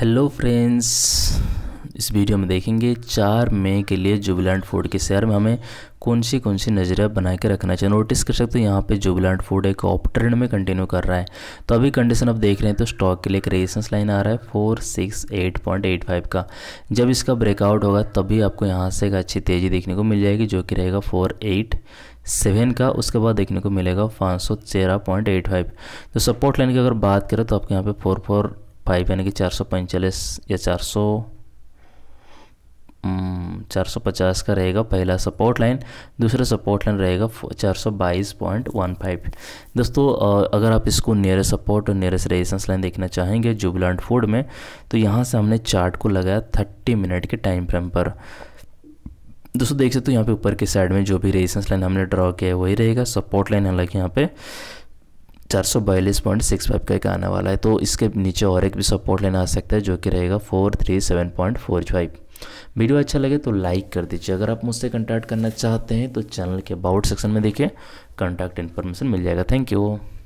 hello friends इस video में देखेंगे चार मई के लिए जुबिलेंट फूड के शेयर में हमें कौन सी कौन सी नज़रिया बना के रखना चाहिए नोटिस कर सकते हो यहाँ पे जुबिलेंट फूड एक ऑप ट्रेंड में कंटिन्यू कर रहा है तो अभी कंडीशन आप देख रहे हैं तो स्टॉक के लिए एक रेजिस्टेंस लाइन आ रहा है four six eight point eight five का जब इसका ब्रेकआउट होगा तभी आपको यहाँ से एक अच्छी तेज़ी देखने को मिल जाएगी जो कि रहेगा फोर एट सेवन का उसके बाद देखने को मिलेगा पाँच सौ तेरह पॉइंट एट फाइव तो सपोर्ट लाइन की अगर बात करें तो आपके यहाँ पे फोर फोर फाइव यानी कि चार सौ पैंतालीस या चार सौ चार सौ पचास का रहेगा पहला सपोर्ट लाइन दूसरा सपोर्ट लाइन रहेगा चार सौ बाईस पॉइंट वन फाइव दोस्तों अगर आप इसको नियरेस्ट सपोर्ट और नियरेस्ट रेजिस्टेंस लाइन देखना चाहेंगे जुबलांट फूड में तो यहाँ से हमने चार्ट को लगाया थर्टी मिनट के टाइम फ्रेम पर दोस्तों देख सकते हो तो यहाँ पे ऊपर के साइड में जो भी रेजिस्टेंस लाइन हमने ड्रॉ किया है वही रहेगा सपोर्ट लाइन हालांकि यहाँ पे चार सौ बयालीस पॉइंट सिक्स फाइव का एक आने वाला है तो इसके नीचे और एक भी सपोर्ट लेना आ सकता है जो कि रहेगा four three seven point four five video अच्छा लगे तो लाइक कर दीजिए अगर आप मुझसे कंटैक्ट करना चाहते हैं तो चैनल के अबाउट सेक्शन में देखिए कॉन्टैक्ट इन्फॉर्मेशन मिल जाएगा थैंक यू